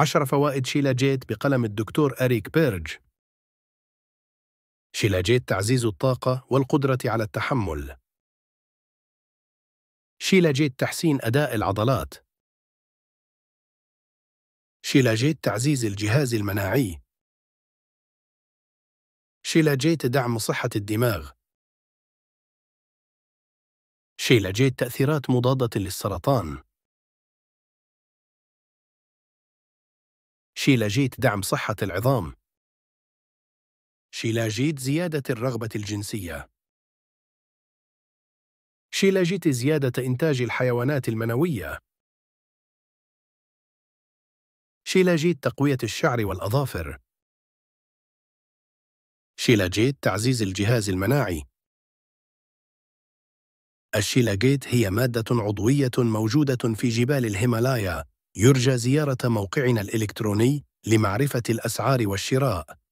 عشر فوائد شيلاجيت بقلم الدكتور أريك بيرج شيلاجيت تعزيز الطاقة والقدرة على التحمل شيلاجيت تحسين أداء العضلات شيلاجيت تعزيز الجهاز المناعي شيلاجيت دعم صحة الدماغ شيلاجيت تأثيرات مضادة للسرطان شيلاجيت دعم صحة العظام شيلاجيت زيادة الرغبة الجنسية شيلاجيت زيادة إنتاج الحيوانات المنوية شيلاجيت تقوية الشعر والأظافر شيلاجيت تعزيز الجهاز المناعي الشيلاجيت هي مادة عضوية موجودة في جبال الهيمالايا يرجى زيارة موقعنا الإلكتروني لمعرفة الأسعار والشراء